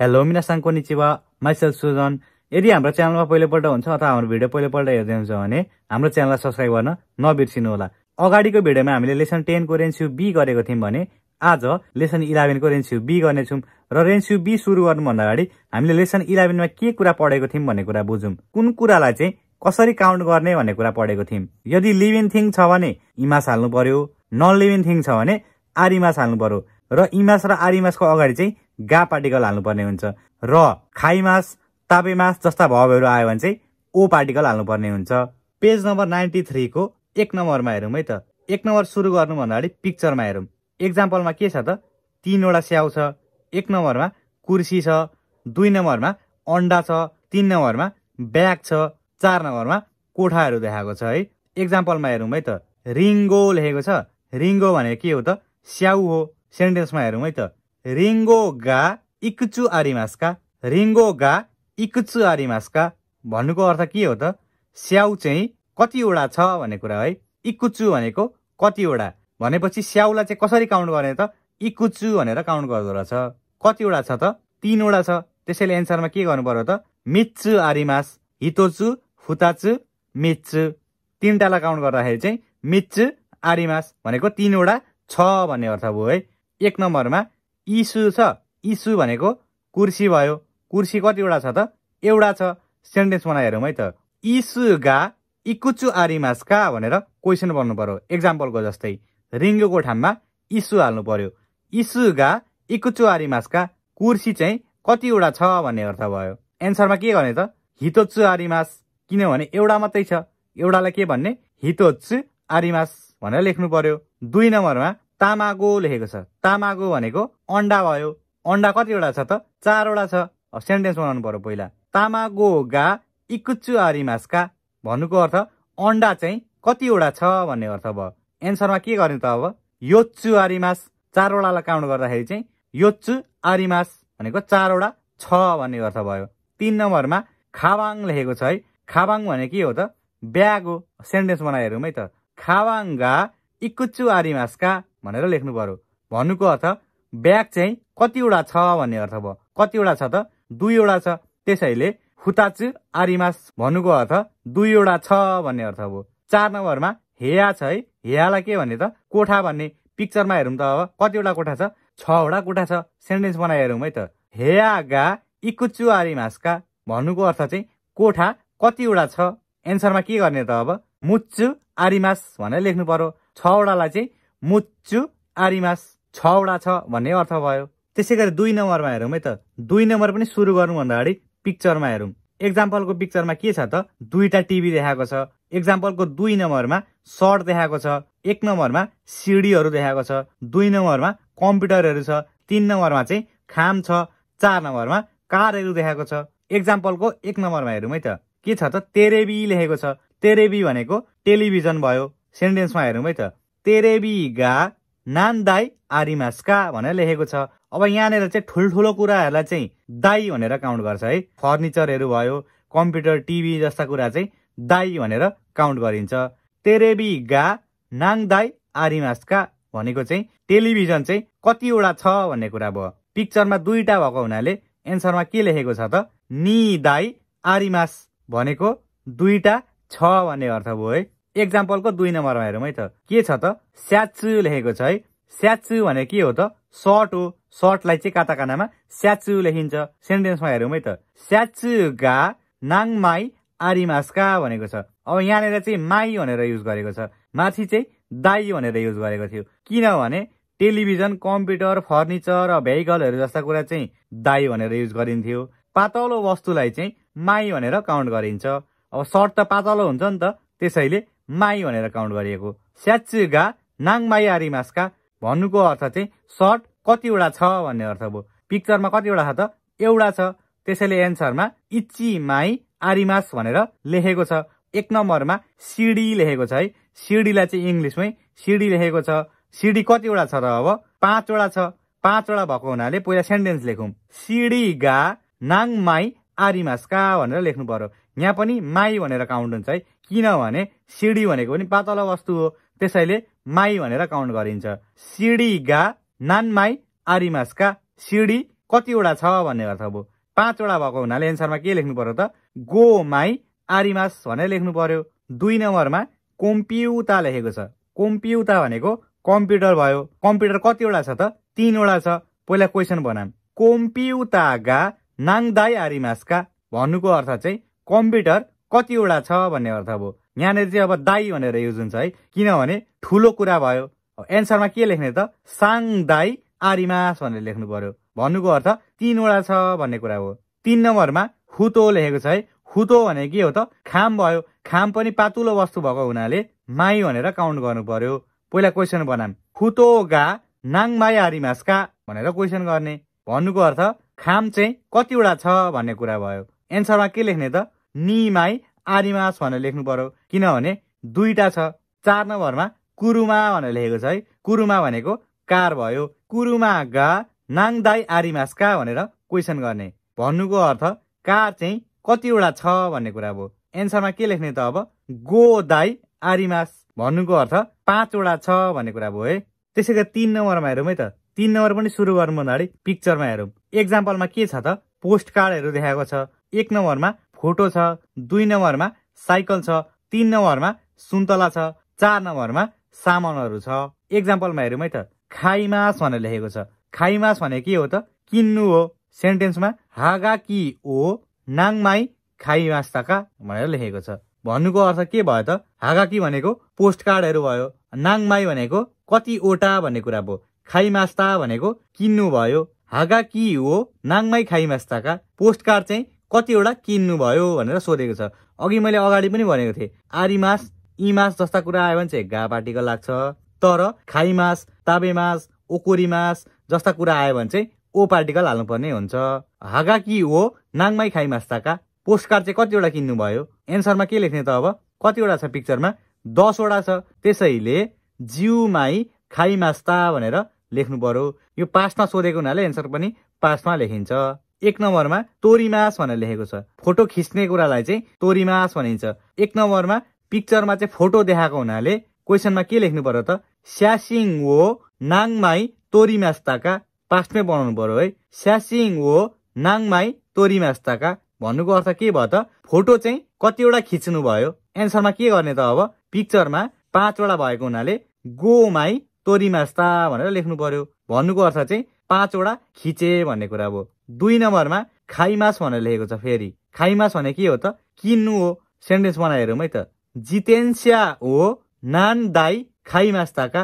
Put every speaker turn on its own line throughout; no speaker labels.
hello मिनासान कोनिची वा सुजन यदि हाम्रो च्यानलमा पहिलोपल्ट हुन्छ अथवा हाम्रो भिडियो पहिलोपल्ट हेर्दै हुन्छ भने हाम्रो च्यानललाई सब्सक्राइब गर्न नबिर्सिनु होला अगाडिको भिडियोमा हामीले लेसन टेनको रेन्स्यु बी गरेको थियौँ भने आज लेसन इलेभेनको रेन्स्यु बी गर्नेछौँ र रेन्स्यु बी सुरु गर्नुभन्दा अगाडि हामीले लेसन इलेभेनमा के कुरा पढेको थियौँ भन्ने कुरा बुझौँ कुन कुरालाई चाहिँ कसरी काउन्ट गर्ने भन्ने कुरा पढेको थियौँ यदि लिभ थिङ छ भने इमास हाल्नु पर्यो नन लिभ थिङ छ भने आरिमास हाल्नु पर्यो र इमास र आरिमासको अगाडि चाहिँ गा पार्टिकल हाल्नुपर्ने हुन्छ र खाइमास तापेमास जस्ता भवहरू आयो भने चाहिँ ओ पार्टिकल हाल्नुपर्ने हुन्छ पेज नम्बर नाइन्टी थ्रीको एक नम्बरमा हेरौँ है त एक नम्बर सुरु गर्नुभन्दा अगाडि पिक्चरमा हेरौँ एक्जाम्पलमा के छ त तिनवटा स्याउ छ एक नम्बरमा कुर्सी छ दुई नम्बरमा अन्डा छ तिन नम्बरमा ब्याग छ चार नम्बरमा कोठाहरू देखाएको छ है एक्जाम्पलमा हेरौँ है त रिङ्गो लेखेको छ रिङ्गो भनेको के हो त स्याउ हो सेन्टेन्समा हेरौँ है त रिङ्गो गा इक्चु आरिमास्का रिङ्गो गा इक्चु आरिमास्का भन्नुको अर्थ के हो त स्याउ चाहिँ कतिवटा छ भन्ने कुरा है इकुच्चु भनेको कतिवटा भनेपछि स्याउलाई चाहिँ कसरी काउन्ट गर्ने त इकुचु भनेर काउन्ट गर्दो रहेछ कतिवटा छ त तिनवटा छ त्यसैले एन्सरमा के गर्नु पर्यो त मिच्चु आरिमास हितोचु फुताचु मिच्चु तिनवटालाई काउन्ट गर्दाखेरि चाहिँ मिच्चु आरिमास भनेको तिनवटा छ भन्ने अर्थ भयो है एक नम्बरमा इसु छ इसु भनेको कुर्सी भयो कुर्सी कतिवटा छ त एउटा छ सेन्टेन्स हेरौँ है त इसु गा इकुचु आरिमास का भनेर क्वेसन बन्नु पर्यो एक्जाम्पलको जस्तै रिङ्गोको ठाउँमा इसु हाल्नु पर्यो इसु गा इकुचु का कुर्सी चाहिँ कतिवटा छ भन्ने अर्थ भयो एन्सरमा के गर्ने त हितोचु आरिमास किनभने एउटा मात्रै छ एउटालाई के भन्ने हितोत्सु आरिमास भनेर लेख्नु पर्यो दुई नम्बरमा तामागो लेखेको छ तामागो भनेको अन्डा भयो अन्डा कतिवटा छ त चारवटा छ सेन्टेन्स बनाउनु पर्यो पहिला तामागो गा इकुच्चु आरिमास्का भन्नुको अर्थ अन्डा चाहिँ कतिवटा छ भन्ने अर्थ भयो एन्सरमा के गर्ने त अब योच्चु आरिमास चारवटालाई काउन्ट गर्दाखेरि चाहिँ योच्चु आरिमास भनेको चारवटा छ भन्ने अर्थ भयो तिन नम्बरमा खावाङ लेखेको छ है खावाङ भने के हो त ब्याग हो सेन्टेन्स बनाएर हेरौँ है त खावाङ गा इकुच्चु आरिमासका भनेर लेख्नु पर्यो भन्नुको अर्थ ब्याग चाहिँ कतिवटा छ भन्ने अर्थ भयो कतिवटा छ त दुईवटा छ त्यसैले हुताच आरिमास भन्नुको अर्थ दुईवटा छ भन्ने अर्थ भयो चार नम्बरमा हेया छ है हेयालाई के भन्ने त कोठा भन्ने पिक्चरमा हेरौँ त अब कतिवटा कोठा छ छवटा कोठा छ सेन्टेन्स बनाइ हेरौँ है त हेया गा इकुच्चु आरिमासका भन्नुको अर्थ चाहिँ कोठा कतिवटा छ एन्सरमा के गर्ने त अब मुच्चु आरिमास भनेर लेख्नु पर्यो छवटालाई चाहिँ मुच्चु आरिमास छवटा छ भन्ने अर्थ भयो त्यसै गरी दुई नम्बरमा हेरौँ है त दुई नम्बर पनि सुरु गर्नुभन्दा अगाडि पिक्चरमा हेरौँ एक्जाम्पलको पिक्चरमा के छ त दुईटा टिभी देखाएको छ एक्जाम्पलको दुई नम्बरमा सर्ट देखाएको छ एक नम्बरमा सिडीहरू देखाएको छ दुई नम्बरमा कम्प्युटरहरू छ तिन नम्बरमा चाहिँ खाम छ चार नम्बरमा कारहरू देखाएको छ एक्जाम्पलको एक नम्बरमा हेरौँ है त के छ त तेरेबी लेखेको छ तेरेबी भनेको टेलिभिजन भयो सेन्टेन्समा हेरौँ है त तेरेबी तेरेबिगा नानदाई आरिमास्का भनेर लेखेको छ अब यहाँनिर चाहिँ ठुल्ठुलो कुराहरूलाई चाहिँ दाई भनेर काउन्ट गर्छ है फर्निचरहरू भयो कम्प्युटर टिभी जस्ता कुरा चाहिँ दाई भनेर काउन्ट गरिन्छ तेरेबी तेरेबिगा नाङदाई आरिमास्का भनेको चाहिँ टेलिभिजन चाहिँ कतिवटा छ भन्ने कुरा भयो पिक्चरमा दुईटा भएको हुनाले एन्सरमा के लेखेको छ त नि दाई आरिमास भनेको दुईटा छ भन्ने अर्थ भयो है एक्जाम्पलको दुई नम्बरमा हेरौँ है त के छ त स्याचु लेखेको छ है स्याचु भने के हो त सर्ट हो सर्टलाई चाहिँ काताकानामा स्याचु लेखिन्छ सेन्टेन्समा हेरौँ है त स्याचु गा नाङ नाङमाई आरिमास्का भनेको छ अब यहाँनिर चाहिँ माई भनेर युज गरेको छ माथि चाहिँ दाई भनेर युज गरेको थियो किनभने टेलिभिजन कम्प्युटर फर्निचर र भेहिकलहरू जस्ता कुरा चाहिँ दाई भनेर युज गरिन्थ्यो पातलो वस्तुलाई चाहिँ माई भनेर काउन्ट गरिन्छ अब सर्ट त पातलो हुन्छ नि त त्यसैले माई भनेर काउन्ट गरिएको स्याचुगा नाङमाई आरिमासका भन्नुको अर्थ चाहिँ सर्ट कतिवटा छ भन्ने अर्थ भयो पिक्चरमा कतिवटा छ त एउटा छ त्यसैले एन्सरमा इच्ची माई आरिमास भनेर लेखेको छ एक नम्बरमा सिडी लेखेको छ है सिडीलाई चाहिँ इङ्ग्लिसमै सिडी लेखेको छ सिडी कतिवटा छ त अब पाँचवटा छ पाँचवटा भएको हुनाले पहिला सेन्टेन्स लेखौँ सिडी गा नाङ माई आरिमासका भनेर लेख्नु पर्यो यहाँ पनि माई भनेर काउन्ट हुन्छ है किनभने सिडी भनेको पनि पातलो वस्तु हो त्यसैले माई भनेर काउन्ट गरिन्छ सिडी गा नानमाई आरिमासका सिडी कतिवटा छ भन्ने अर्थ भयो पाँचवटा भएको हुनाले एन्सरमा के लेख्नु पर्यो त गो माई आरिमास भनेर लेख्नु पर्यो दुई नम्बरमा कोम्प्युता लेखेको छ कोम्प्युता भनेको कम्प्युटर भयो कम्प्युटर कतिवटा छ त तिनवटा छ पहिला क्वेसन बनाम कोम्प्युता गा नाङदाई आरिमासका भन्नुको अर्थ चाहिँ कम्प्युटर कतिवटा छ भन्ने अर्थ अब यहाँनिर चाहिँ अब दाई भनेर युज हुन्छ है किनभने ठुलो कुरा भयो एन्सरमा के लेख्ने त साङ दाई आरिमास भनेर लेख्नु पर्यो भन्नुको अर्थ तिनवटा छ भन्ने कुरा हो तिन नम्बरमा हुतो लेखेको छ है हुतो भने के हो त खाम भयो खाम पनि पातुलो वस्तु भएको हुनाले माई भनेर काउन्ट गर्नु पर्यो पहिला क्वेसन बनाम हुतो गा नाङ माई आरिमास का भनेर क्वेसन गर्ने भन्नुको अर्थ खाम चाहिँ कतिवटा छ भन्ने कुरा भयो एन्सरमा के लेख्ने त निमाई आदिमास भनेर लेख्नु पर्यो किनभने दुईटा छ चार नम्बरमा कुरुमा भनेर लेखेको छ है कुरुमा भनेको कार भयो कुरुमा गा नाङदाई आरिमास का भनेर क्वेसन गर्ने भन्नुको अर्थ कार चाहिँ कतिवटा छ भन्ने कुरा भयो एन्सरमा के लेख्ने त अब गो दाई आरिमास भन्नुको अर्थ पाँचवटा छ भन्ने कुरा भयो है त्यसै गरी तिन नम्बरमा हेरौँ है त तिन नम्बर पनि सुरु गर्नु पछाडि पिक्चरमा हेरौँ एक्जाम्पलमा के छ त पोस्ट कार्डहरू देखाएको छ एक नम्बरमा खोटो छ दुई नम्बरमा साइकल छ तिन नम्बरमा सुन्तला छ चार नम्बरमा सामानहरू छ एक्जाम्पलमा हेरौँ है त खाइमास भनेर लेखेको छ खाइमास भने के हो त किन्नु हो सेन्टेन्समा हागा कि ओ नाङमाई खाइमास का भनेर लेखेको छ भन्नुको अर्थ के भयो त हागा कि भनेको पोस्ट कार्डहरू भयो नाङमाई भनेको कतिवटा भन्ने कुरा भयो खाइमास्ता भनेको किन्नु भयो हागा कि हो नाङमाई खाइमास्ताका पोस्ट कार्ड चाहिँ कतिवटा किन्नुभयो भनेर सोधेको छ अघि मैले अगाडि पनि भनेको थिएँ आरी मास मास जस्ता कुरा आयो भने चाहिँ घा पार्टीको लाग्छ तर खाइमास ताबेमास ताबे जस्ता कुरा आयो भने चाहिँ ओ पार्टिकल हाल्नुपर्ने हुन्छ हागा कि हो नाङमाई खाइ मास्ताका पोस्ट कार्ड चाहिँ कतिवटा किन्नुभयो एन्सरमा के लेख्ने त अब कतिवटा छ पिक्चरमा दसवटा छ त्यसैले जिउमाई खाइ मास्ता भनेर लेख्नु पर्यो यो पास्टमा सोधेको हुनाले एन्सर पनि पास्टमा लेखिन्छ एक नम्बरमा तोरीमास भनेर लेखेको छ फोटो खिच्ने कुरालाई चाहिँ तोरीमास भनिन्छ एक नम्बरमा पिक्चरमा चाहिँ फोटो देखाएको हुनाले क्वेसनमा के लेख्नु पर्यो त स्यासिङ हो नाङमाई तोरीमास्ताका पास्टमै बनाउनु पर्यो है स्यासिङ हो नाङमाई तोरीमास्ताका भन्नुको अर्थ के भयो त फोटो चाहिँ कतिवटा खिच्नु भयो एन्सरमा के गर्ने त अब पिक्चरमा पाँचवटा भएको हुनाले गोमाई तोरीमास्ता भनेर लेख्नु पर्यो भन्नुको अर्थ चाहिँ पाँचवटा खिचे भन्ने कुरा हो दुई नम्बरमा खाइमास भनेर लेखेको छ फेरि खाइमास भने के हो त किन्नु हो सेन्टेन्स बनाएर है त जितेन्सिया हो नान दाई खाइमास्ताका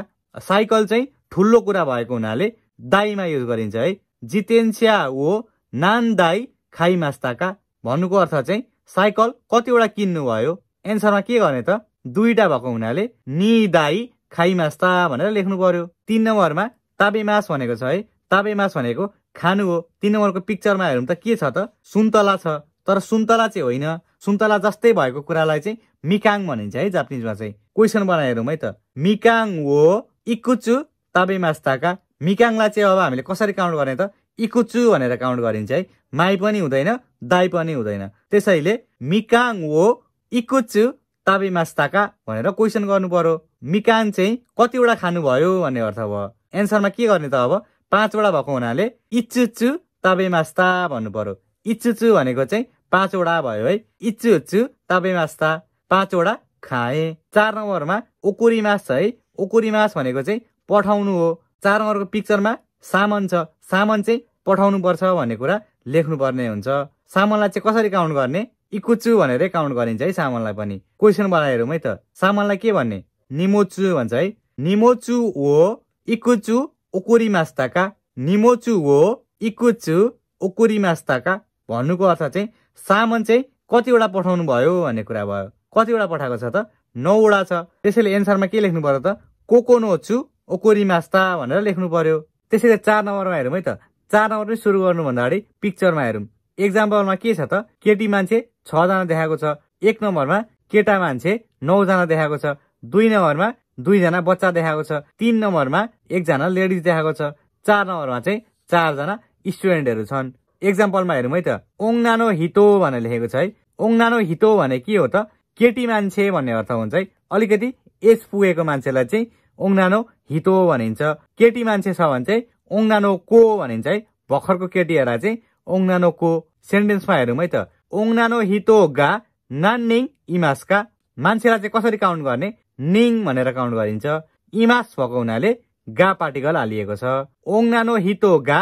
साइकल चाहिँ ठुलो कुरा भएको हुनाले दाईमा युज गरिन्छ है जितेन्सिया हो नान दाई ताका भन्नुको अर्थ चाहिँ साइकल कतिवटा किन्नु भयो एन्सरमा के गर्ने त दुईवटा भएको हुनाले नि दाई खाइमास्ता भनेर लेख्नु पर्यो तिन नम्बरमा ताबेमास भनेको छ है ताबेमास भनेको खानु हो तिन नम्बरको पिक्चरमा हेरौँ त के छ त सुन्तला छ तर सुन्तला चाहिँ होइन सुन्तला जस्तै भएको कुरालाई चाहिँ मिकाङ भनिन्छ है जापानिजमा चाहिँ क्वेसन बनाएर हेरौँ है त मिकाङ हो इकुचु ताका मिकाङलाई चाहिँ अब हामीले कसरी काउन्ट गर्ने त इकुचु भनेर काउन्ट गरिन्छ है माई पनि हुँदैन दाई पनि हुँदैन त्यसैले मिकाङ हो इकुचु ताका भनेर क्वेसन गर्नु पर्यो मिकाङ चाहिँ कतिवटा खानुभयो भन्ने अर्थ भयो एन्सरमा के गर्ने त अब पाँचवटा भएको हुनाले इच्चुच्चु तबेमास्ता भन्नु पर्यो छु भनेको चाहिँ पाँचवटा भयो है इच्चुच्चु तपाईँमास्ता पाँचवटा खाएँ चार नम्बरमा ओकुरी मास छ है ओकुरी मास भनेको चाहिँ पठाउनु हो चार नम्बरको पिक्चरमा सामान छ सामान चाहिँ पर्छ भन्ने कुरा लेख्नुपर्ने हुन्छ सामानलाई चाहिँ कसरी काउन्ट गर्ने इकुचु भनेरै काउन्ट गरिन्छ है सामानलाई पनि क्वेसन बनाएर है त सामानलाई के भन्ने निमोचु भन्छ है निमोचु हो इकुचु ओकोरिमास्ताका निमोचु वो इकुचु ओकोरिमास्ताका भन्नुको अर्थ चाहिँ सामान चाहिँ कतिवटा पठाउनु भयो भन्ने कुरा भयो कतिवटा पठाएको छ त नौवटा छ त्यसैले एन्सरमा के लेख्नु पर्यो त कोकोनोचु ओकोरिमास्ता भनेर लेख्नु पर्यो त्यसैले चार नम्बरमा हेरौँ है त चार नम्बर पनि सुरु गर्नुभन्दा अगाडि पिक्चरमा हेरौँ एक्जाम्पलमा के छ त केटी मान्छे छजना देखाएको छ एक नम्बरमा केटा मान्छे नौजना देखाएको छ दुई नम्बरमा दुईजना बच्चा देखाएको छ तिन नम्बरमा एकजना लेडिज देखाएको छ चार नम्बरमा चाहिँ चारजना स्टुडेन्टहरू छन् इक्जाम्पलमा हेरौँ है त ओङनानो हितो भनेर लेखेको छ है ओङनानो हितो भने के हो त केटी मान्छे भन्ने अर्थ हुन्छ है अलिकति एज पुगेको मान्छेलाई चाहिँ ओङनानो हितो भनिन्छ केटी मान्छे छ भने चाहिँ ओङनानो को भनिन्छ है भर्खरको केटीहरूलाई चाहिँ ओङनानो को सेन्टेन्समा हेरौँ है त ओङनानो हितो गा नान्निङ का मान्छेलाई चाहिँ कसरी काउन्ट गर्ने निङ भनेर काउन्ट गरिन्छ इमास भएको हुनाले गा पार्टिकल हालिएको छ ओङ नानो हितो गा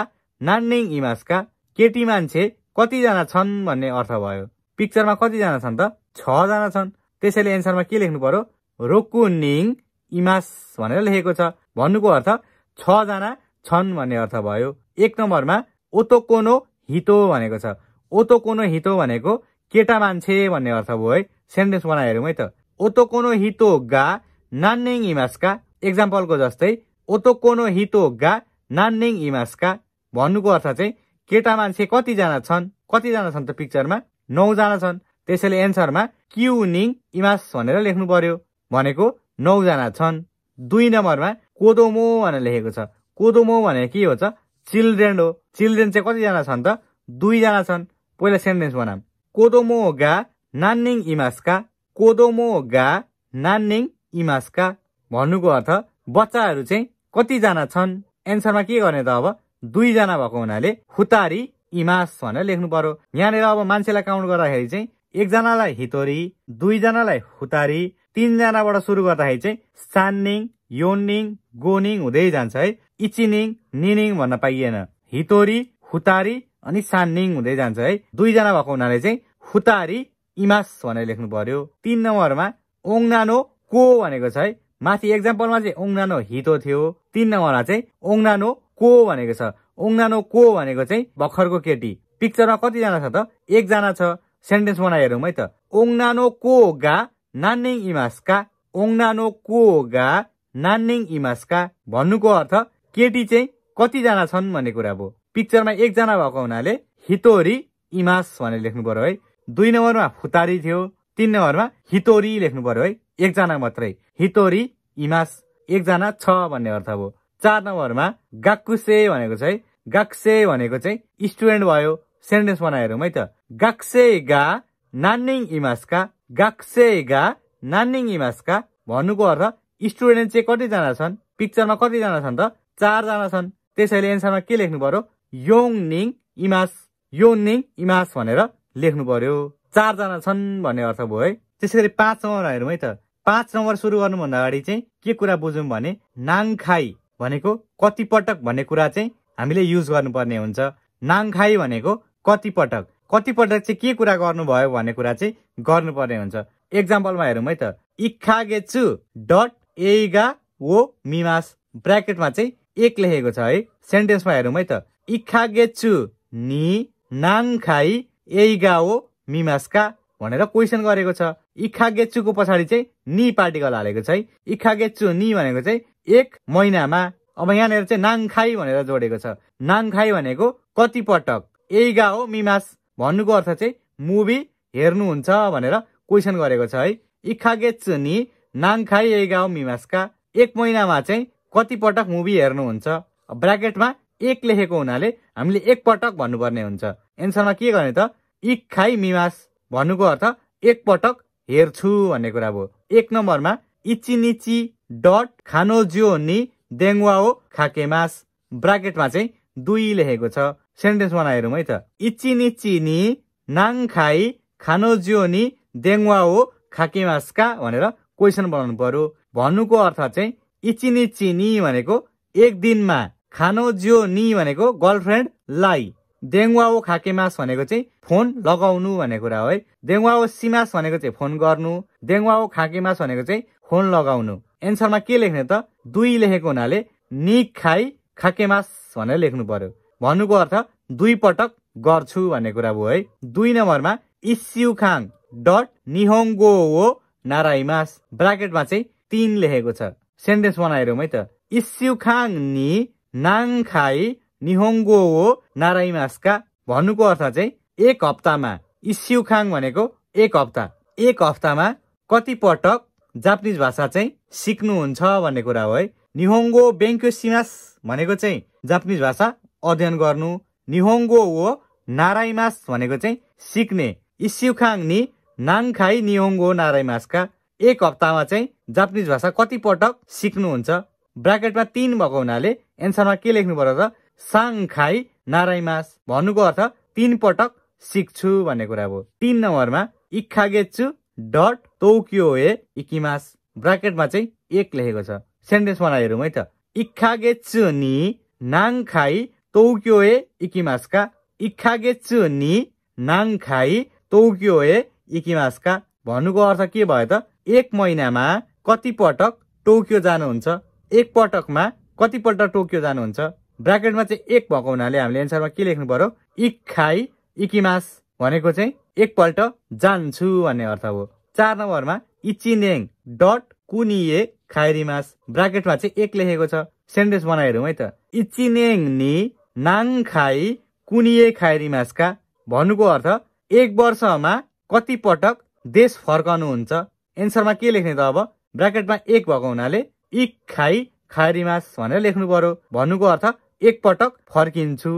नानिङ इमासका केटी मान्छे कतिजना छन् भन्ने अर्थ भयो पिक्चरमा कतिजना छन् त छजना छन् त्यसैले एन्सरमा के लेख्नु पर्यो रोकु निङ इमास भनेर लेखेको छ भन्नुको अर्थ छजना छन् भन्ने अर्थ भयो एक नम्बरमा ओतोकोनो हितो भनेको छ ओतोकोनो हितो भनेको केटा मान्छे भन्ने अर्थ भयो है सेन्टेन्स बनाइहेरौँ है त ओतोकोनो हितो गा नान्नेङ इमासका एक्जाम्पलको जस्तै ओतोकोनो हितो गा नान्नेङ इमासका भन्नुको अर्थ चाहिँ केटा मान्छे कतिजना छन् कतिजना छन् त पिक्चरमा नौजना छन् त्यसैले एन्सरमा क्युनिङ इमास भनेर लेख्नु पर्यो भनेको नौजना छन् दुई नम्बरमा कोदोमो भनेर लेखेको छ कोदोमो भने के हो त चिल्ड्रेन हो चिल्ड्रेन चाहिँ कतिजना छन् त दुईजना छन् पहिला सेन्टेन्स बनाऊ कोदोमो गा नान्निङ इमासका कोदोमो गा नान्नेङ इमास्का भन्नुको अर्थ बच्चाहरू चाहिँ कतिजना छन् एन्सरमा के गर्ने त अब दुईजना भएको हुनाले हुतारी इमास भनेर लेख्नु पर्यो यहाँनिर अब मान्छेलाई काउन्ट गर्दाखेरि चाहिँ एकजनालाई हितोरी दुईजनालाई हुतारी तिनजनाबाट सुरु गर्दाखेरि चाहिँ सान्निङ योनिङ गोनिङ हुँदै जान्छ है इचिनिङ निनिङ भन्न पाइएन हितोरी हुतारी अनि सान्निङ हुँदै जान्छ है दुईजना भएको हुनाले चाहिँ हुतारी इमास भनेर लेख्नु पर्यो तिन नम्बरमा ओङनानो को भनेको छ है माथि एक्जाम्पलमा चाहिँ ओङनानो हितो थियो तिन नम्बरमा चाहिँ ओङनानो को भनेको छ ओङनानो को भनेको चाहिँ भर्खरको केटी पिक्चरमा कतिजना छ त एकजना छ सेन्टेन्स बनाइहेरौँ है त ओङनानो को गा नान्निङ इमास्का ओङनानो को गा नान्निङ इमासका भन्नुको अर्थ केटी चाहिँ कतिजना छन् भन्ने कुरा भयो पिक्चरमा एकजना भएको हुनाले हितोरी इमास भनेर लेख्नु पर्यो है दुई नम्बरमा फुतारी थियो तिन नम्बरमा हितोरी लेख्नु पर्यो है एकजना मात्रै हितोरी इमास एकजना छ भन्ने अर्थ भयो चार नम्बरमा गाक्कुसे भनेको छ है गाक्से भनेको चाहिँ स्टुडेन्ट भयो सेन्टेन्स बनाएर है त गाक्से गा नानिङ इमासका गाक्से गा नानिङ इमासका भन्नुको अर्थ स्टुडेन्ट चाहिँ कतिजना छन् पिक्चरमा कतिजना छन् त चारजना छन् त्यसैले एन्सरमा के लेख्नु पर्यो निङ इमास योङनिङ इमास भनेर लेख्नु पर्यो चारजना छन् भन्ने अर्थ भयो है त्यसै गरी पाँच नम्बर हेरौँ है त पाँच नम्बर सुरु गर्नुभन्दा अगाडि चाहिँ के कुरा बुझौँ भने नाङखाई भनेको कतिपटक भन्ने कुरा चाहिँ हामीले युज गर्नुपर्ने हुन्छ नाङखाई भनेको कतिपटक कतिपटक चाहिँ के कुरा गर्नुभयो भन्ने कुरा चाहिँ गर्नुपर्ने हुन्छ एक्जाम्पलमा हेरौँ है त इखा गेचु डट एगा ओ मिमास ब्राकेटमा चाहिँ एक लेखेको छ है सेन्टेन्समा हेरौँ है त इखा गेचु नि नाङखाई यही गाओ हो मिमास्का भनेर क्वेसन गरेको छ इखा गेचुको पछाडि चाहिँ नि पार्टिकल हालेको छ है इखा गेचु नि भनेको चाहिँ एक महिनामा अब यहाँनिर चाहिँ नाङखाई भनेर जोडेको छ नाङखाई भनेको कति पटक यही गाओ हो मिमास भन्नुको अर्थ चाहिँ मुभी हेर्नुहुन्छ भनेर क्वेसन गरेको छ है इखा गेचु नि नाङखाई यही गा हो मिमासका एक महिनामा चाहिँ कति पटक मुभी हेर्नुहुन्छ ब्राकेटमा एक लेखेको हुनाले हामीले एकपटक भन्नुपर्ने हुन्छ एन्सरमा के गर्ने त इक खाइ मिमास भन्नुको अर्थ एकपटक हेर्छु भन्ने कुरा भयो एक नम्बरमा इचिनिची डट खानो खानोज्यो नि खाके खाकेमास ब्राकेटमा चाहिँ दुई लेखेको छ सेन्टेन्समा हेरौँ है त इचिनिची नि नाङ खाई ज्यो नि देङ्वाओ का भनेर क्वेसन बनाउनु पर्यो भन्नुको अर्थ चाहिँ इचिनिची नि भनेको एक दिनमा खानो जियो नि भनेको गर्लफ्रेन्ड लाई देङवाओ खाकेमास भनेको चाहिँ फोन लगाउनु भन्ने कुरा हो है ओ सिमास भनेको चाहिँ फोन गर्नु देङवाओ खाकेमास भनेको चाहिँ फोन लगाउनु एन्सरमा के लेख्ने त दुई लेखेको हुनाले नि खाई खाकेमास भनेर लेख्नु पर्यो भन्नुको अर्थ दुई पटक गर्छु भन्ने कुरा भयो है दुई नम्बरमा इस्यु खाङ डट निहोङ्गो हो नाराइमास ब्राकेटमा चाहिँ तिन लेखेको छ सेन्टेन्स बनाएर है त इस्यु खाङ नि नाङ खाई निहोङ्गो हो नाराई भन्नुको अर्थ चाहिँ एक हप्तामा इस्युखाङ भनेको एक हप्ता एक हप्तामा कति पटक जापानिज भाषा चाहिँ सिक्नुहुन्छ भन्ने कुरा हो है निहोङ्गो बेङ्क्यो सिमास भनेको चाहिँ जापानिज भाषा अध्ययन गर्नु निहोङ्गो हो नाराइमास भनेको चाहिँ सिक्ने इस्युखाङ नि नाङखाई निहोङ्गो नाराइमासका एक हप्तामा चाहिँ जापानिज भाषा कतिपटक सिक्नुहुन्छ ब्राकेटमा तिन भएको हुनाले एन्सरमा के लेख्नु साङ त साङखाई नारायमास भन्नुको अर्थ तिन पटक सिक्छु भन्ने कुरा हो तिन नम्बरमा इक्खागेच्छु डट तोकियो ए इकिमास ब्राकेटमा चाहिँ एक लेखेको छ सेन्टेन्समा हेरौँ है त इक्खागेच्छु नि नाङखाई तोकियो ए इकिमासका इक्खागेच्छु नि नाङखाई तोकियो ए इकिमासका भन्नुको अर्थ के भयो त एक महिनामा कति पटक टोकियो जानुहुन्छ एक पटकमा कतिपल्ट टोकियो जानुहुन्छ ब्राकेटमा चाहिँ एक भएको हुनाले हामीले एन्सरमा के लेख्नु पर्यो खाई इकिमास भनेको चाहिँ एकपल्ट जान्छु भन्ने अर्थ हो चार नम्बरमा इचिनेङ डट कुनिए खाइरिमास ब्राकेटमा चाहिँ एक लेखेको छ सेन्टेन्स बनाइहेरौँ है त इचिनेङ नि नाङ खाइ कुनिए खाइरिमासका भन्नुको अर्थ एक वर्षमा कति पटक देश फर्काउनुहुन्छ एन्सरमा के लेख्ने त अब ब्राकेटमा एक भएको हुनाले इक खाई खारिमास भनेर लेख्नु पर्यो भन्नुको अर्थ एकपटक फर्किन्छु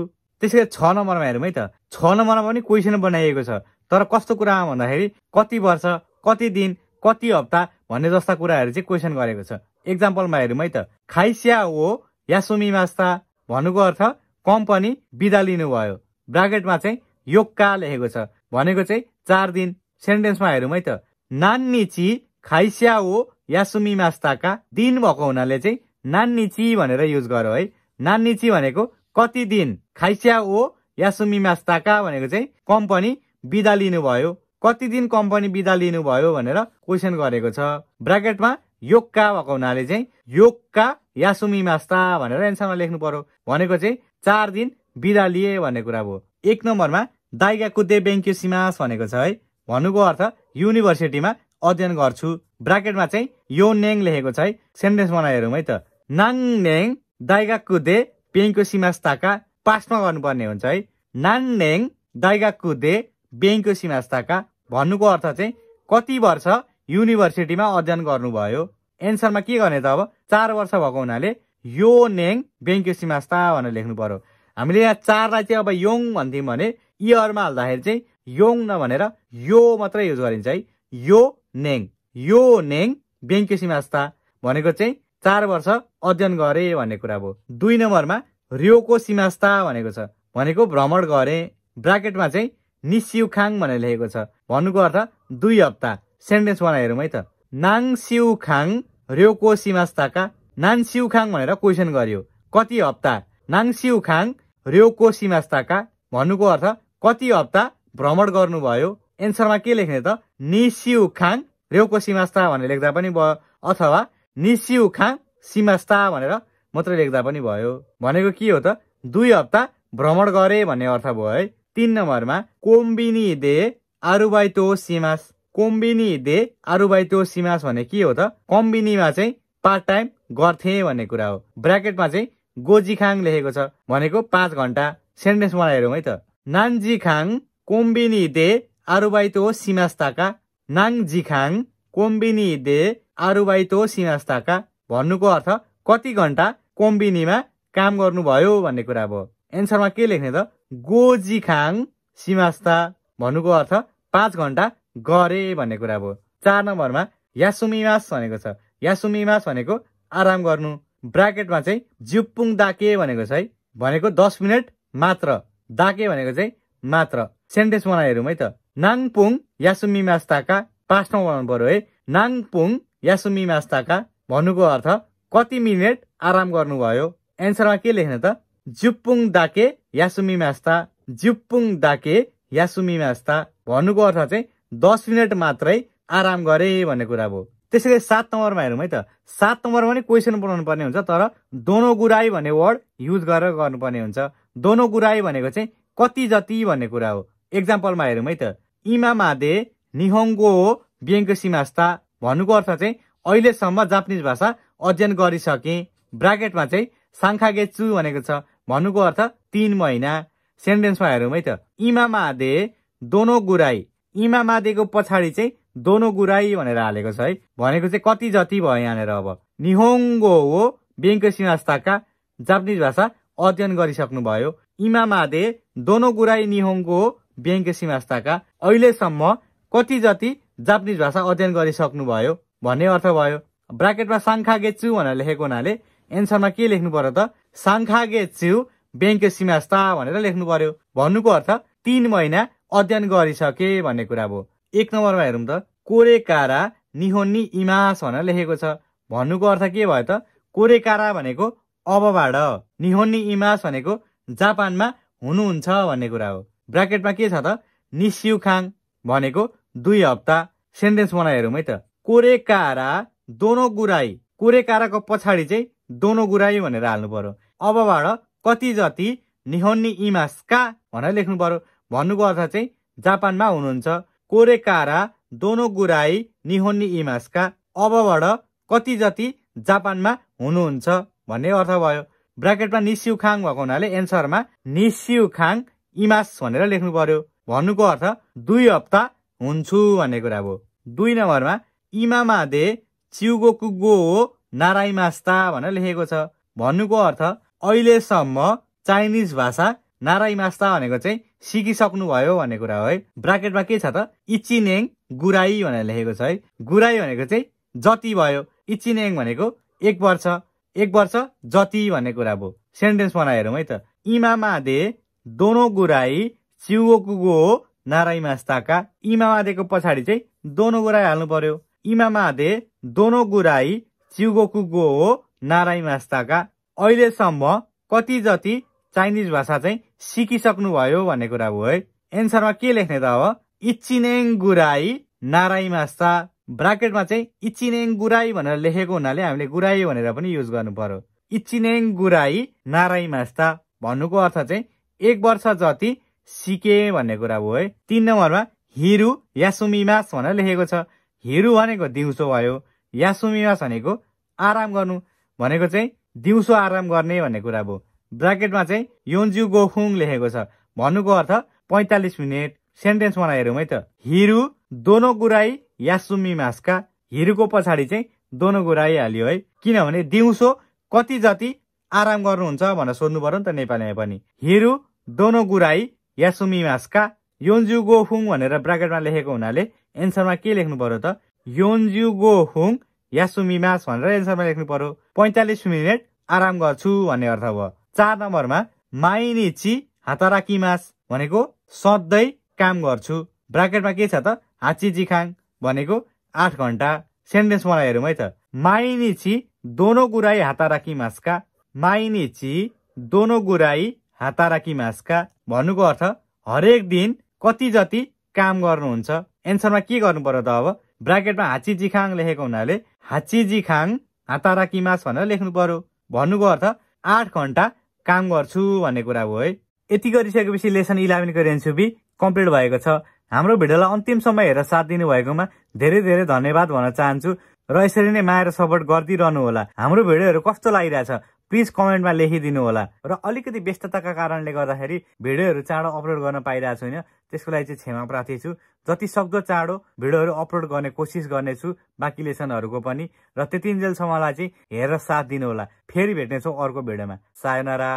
त्यसै गरी छ नम्बरमा हेरौँ है त छ नम्बरमा पनि क्वेसन बनाइएको छ तर कस्तो कुरामा भन्दाखेरि कति वर्ष कति दिन कति हप्ता भन्ने जस्ता कुराहरू चाहिँ क्वेसन गरेको छ एक्जाम्पलमा हेरौँ है त खाइस्या हो या सुमिमास्ता भन्नुको अर्थ कम्पनी बिदा लिनुभयो ब्राकेटमा चाहिँ योक्का लेखेको छ भनेको चाहिँ चार दिन सेन्टेन्समा हेरौँ है त नान्नी ची खाइस्या हो या सुमिमास्ताका दिन भएको हुनाले चाहिँ नान्नीची भनेर युज गर्यो है नान्नीची भनेको कति दिन खाइस्या ओ यासुमी मास्ताका भनेको चाहिँ कम्पनी बिदा लिनुभयो कति दिन कम्पनी बिदा लिनुभयो भनेर क्वेसन गरेको छ ब्राकेटमा योक्का भएको हुनाले चाहिँ योक्का यासुमी मास्ता भनेर एन्सरमा लेख्नु पर्यो भनेको चाहिँ चार दिन बिदा लिए भन्ने कुरा भयो एक नम्बरमा दाइगा कुदे बेङ्क्यु सिमास भनेको छ है भन्नुको अर्थ युनिभर्सिटीमा अध्ययन गर्छु ब्राकेटमा चाहिँ यो नेङ लेखेको छ है सेन्टेन्स बनाएर है त नेङ दाइगाकु दे ब्याङ्कको सीमास्ताका पासमा गर्नुपर्ने हुन्छ है नेङ दाइगाकु दे बेङको सीमास्ताका भन्नुको अर्थ चाहिँ कति वर्ष युनिभर्सिटीमा अध्ययन गर्नुभयो एन्सरमा के गर्ने त अब चार वर्ष भएको हुनाले यो नेङ बेङ्क्यो सीमास्ता भनेर लेख्नु पर्यो हामीले यहाँ चारलाई चाहिँ अब योङ भन्थ्यौँ भने इयरमा हाल्दाखेरि चाहिँ योङ नभनेर यो मात्रै युज गरिन्छ है यो नेङ यो नेङ बेङ्क्यो सिमास्ता भनेको चाहिँ चार वर्ष अध्ययन गरेँ भन्ने कुरा भयो दुई नम्बरमा रियोको सिमास्ता भनेको छ भनेको भ्रमण गरे ब्राकेटमा चाहिँ खाङ भनेर लेखेको छ भन्नुको अर्थ दुई हप्ता सेन्टेन्स वान हेरौँ है त नाङ सिउखाङ रेको सिमास्ताका नान खाङ भनेर क्वेसन गरियो कति हप्ता नाङ सिउखाङ रियोको सिमास्ताका भन्नुको अर्थ कति हप्ता भ्रमण गर्नुभयो एन्सरमा के लेख्ने त खाङ रेउको सिमास्ता भनेर लेख्दा पनि भयो अथवा खाङ सिमास्ता भनेर मात्र लेख्दा पनि भयो भनेको के हो त दुई हप्ता भ्रमण गरे भन्ने अर्थ भयो है तिन नम्बरमा कोम्बिनी दे आरुबाइतो सिमास कोम्बिनी दे आरुबाइतो सिमास भने के हो त कम्बिनीमा चाहिँ पार्ट टाइम गर्थे भन्ने कुरा हो ब्राकेटमा चाहिँ गोजी खाङ लेखेको छ भनेको पाँच घन्टा सेन्टेन्स मलाई हेरौँ है त खाङ कोम्बिनी दे आरुबाइतो सिमास्ताका खाङ कोम्बिनी दे आरुबाइतो सिमास्ताका भन्नुको अर्थ कति घन्टा कोम्बिनीमा काम गर्नुभयो भन्ने कुरा भयो एन्सरमा के लेख्ने त गोजी खाङ सिमास्ता भन्नुको अर्थ पाँच घन्टा गरे भन्ने कुरा भयो चार नम्बरमा यासुमिमास भनेको छ यासुमिमास भनेको आराम गर्नु ब्राकेटमा चाहिँ जिपुङ दाके भनेको छ है भनेको दस मिनट मात्र दाके भनेको चाहिँ मात्र सेन्टेन्स सेन्टेन्समा हेरौँ है त नाङपुङ यासुमिमास्ताका पाँच नम्बर बनाउनु पर्यो है नाङपुङ यासुमिमास्ताका भन्नुको अर्थ कति मिनट आराम गर्नुभयो एन्सरमा के लेख्ने त जुपुङ दाके यासुमी म्यास्ता जुपुङ दाके यासुमी म्यास्ता भन्नुको अर्थ चाहिँ दस मिनट मात्रै आराम गरे भन्ने कुरा भयो त्यसै गरी सात नम्बरमा हेरौँ है त सात नम्बरमा पनि क्वेसन बनाउनु पर्ने हुन्छ तर दोनो गुराई भन्ने वर्ड युज गरेर गर्नुपर्ने हुन्छ दोनो गुराई भनेको चाहिँ कति जति भन्ने कुरा हो एक्जाम्पलमा हेरौँ है त इमा मादे निहोङ्गो हो ब्याङ्क सिमास्ता भन्नुको अर्थ चाहिँ अहिलेसम्म जापानिज भाषा अध्ययन गरिसकेँ ब्राकेटमा चाहिँ साङ्खागे चु भनेको छ भन्नुको अर्थ तिन महिना सेन्टेन्समा हेरौँ है त इमा इमामादे दोनो गुराई इमा इमामादेको पछाडि चाहिँ दोनो गुराई भनेर हालेको छ है भनेको चाहिँ कति जति भयो यहाँनिर अब निहोङ्गो हो बेङ्क सिनास्ताका जापानिज भाषा अध्ययन गरिसक्नुभयो इमामादे दोनो गुराई निहोङ्गो हो बेङ्क सिमास्ताका अहिलेसम्म कति जति जापानिज भाषा अध्ययन गरिसक्नुभयो भन्ने अर्थ भयो ब्राकेटमा साङ्खा गेच्यु भनेर लेखेको हुनाले एन्सरमा के लेख्नु पर्यो त साङ्खा गेच्यु ब्याङ्क सिमास्ता भनेर लेख्नु पर्यो भन्नुको अर्थ तिन महिना अध्ययन गरिसके भन्ने कुरा भयो एक नम्बरमा हेरौँ त कोरे कारा निहोन्नी इमास भनेर लेखेको छ भन्नुको अर्थ के भयो त कोरे कारा भनेको अबबाट निहोन्नी इमास भनेको जापानमा हुनुहुन्छ भन्ने कुरा हो ब्राकेटमा के छ त निस्युखाङ भनेको दुई हप्ता सेन्टेन्स बनाएर हेरौँ है त कोरेकारा दोनो गुराई कोरेकाराको पछाडि चाहिँ दोनो गुराई भनेर हाल्नु पर्यो अबबाट कति जति निहोन्नी का भनेर लेख्नु पर्यो भन्नुको अर्थ चाहिँ जापानमा हुनुहुन्छ कोरेकारा दोनो गुराई इमास का अबबाट कति जति जापानमा हुनुहुन्छ भन्ने अर्थ भयो ब्राकेटमा निस्यु खाङ भएको हुनाले एन्सरमा निस्यु खाङ इमास भनेर लेख्नु पर्यो भन्नुको अर्थ दुई हप्ता हुन्छु भन्ने कुरा भयो दुई नम्बरमा इमामादे गो नाराइमास्ता भनेर लेखेको छ भन्नुको अर्थ अहिलेसम्म चाइनिज भाषा नाराइमास्ता भनेको चाहिँ सिकिसक्नुभयो भन्ने कुरा हो है ब्राकेटमा के छ त इचिनेङ गुराई भनेर लेखेको छ है गुराई भनेको चाहिँ जति भयो इचिनेङ भनेको एक वर्ष एक वर्ष जति भन्ने कुरा भयो सेन्टेन्स बनाएर हेरौँ है त इमामादे दोनो गुराई गो चिउगोकुगो नाराइमास्ताका इमामादेको पछाडि चाहिँ दोनो गुराई हाल्नु पर्यो इमामादे दोनोगुराई हो नारायण मास्ताका अहिलेसम्म कति जति चाइनिज भाषा चाहिँ सिकिसक्नुभयो भन्ने कुरा हो है एन्सरमा के लेख्ने त अब इचिनेङ गुराई नाराई मास्ता ब्राकेटमा चाहिँ इचिनेङ गुराई भनेर लेखेको हुनाले हामीले गुराई भनेर पनि युज गर्नु पर्यो इचिनेङ गुराई नाराई मास्ता भन्नुको अर्थ चाहिँ एक वर्ष जति सिके भन्ने कुरा हो है तिन नम्बरमा हिरु मास भनेर लेखेको छ हिरु भनेको दिउँसो भयो यासुमिवास भनेको आराम गर्नु भनेको चाहिँ दिउँसो आराम गर्ने भन्ने कुरा भयो ब्राकेटमा चाहिँ योन्जु गोफुङ लेखेको छ भन्नुको अर्थ पैँतालिस मिनट मलाई हेरौँ है त हिरु दोनो गुराई यासुमी मासका हिरुको पछाडि चाहिँ दोनो गुराई हाल्यो है किनभने दिउँसो कति जति आराम गर्नुहुन्छ भनेर सोध्नु पर्यो नि त नेपालीमा पनि हिरु दोनो गुराई यासुमी मासका योन्जु गोफुङ भनेर ब्राकेटमा लेखेको हुनाले एन्सरमा के लेख्नु पर्यो त योन्जु गो हुङ यासुमिमास भनेर एन्सरमा लेख्नु पर्यो पैँतालिस मिनट आराम गर्छु भन्ने अर्थ भयो चार नम्बरमा माइनिची हाताराकिमास भनेको सधैँ काम गर्छु ब्राकेटमा के छ त हाची जिखाङ भनेको आठ घन्टा सेन्टेन्स मलाई हेरौँ है त माइनिची दोनो गुराई हाताराकी मासका माइनिची दोनो गुराई हाताराकी मासका भन्नुको अर्थ हरेक दिन कति जति काम गर्नुहुन्छ एन्सरमा के गर्नु पर्यो त अब ब्राकेटमा हाची जिखाङ लेखेको हुनाले हाची जिखाङ हातारा किमास भनेर लेख्नु पर्यो भन्नुको अर्थ आठ घन्टा काम गर्छु भन्ने कुरा हो है यति गरिसकेपछि लेसन इलेभेनको रेन्सुपी कम्प्लिट भएको छ हाम्रो भिडियोलाई अन्तिम समय हेरेर साथ दिनुभएकोमा धेरै धेरै धन्यवाद भन्न चाहन्छु र यसरी नै माया र सपोर्ट गरिदिइरहनु होला हाम्रो भिडियोहरू कस्तो लागिरहेछ प्लिज कमेन्टमा लेखिदिनु होला र अलिकति व्यस्तताका कारणले गर्दाखेरि भिडियोहरू चाँडो अपलोड गर्न पाइरहेको छुइनँ त्यसको लागि चाहिँ क्षमा प्रार्थी छु जति सक्दो चाँडो भिडियोहरू अपलोड गर्ने कोसिस गर्नेछु बाँकी लेसनहरूको पनि र त्यतिन्जेलसम्मलाई चाहिँ हेरेर साथ दिनुहोला फेरि भेट्नेछौँ अर्को भिडियोमा सायनारा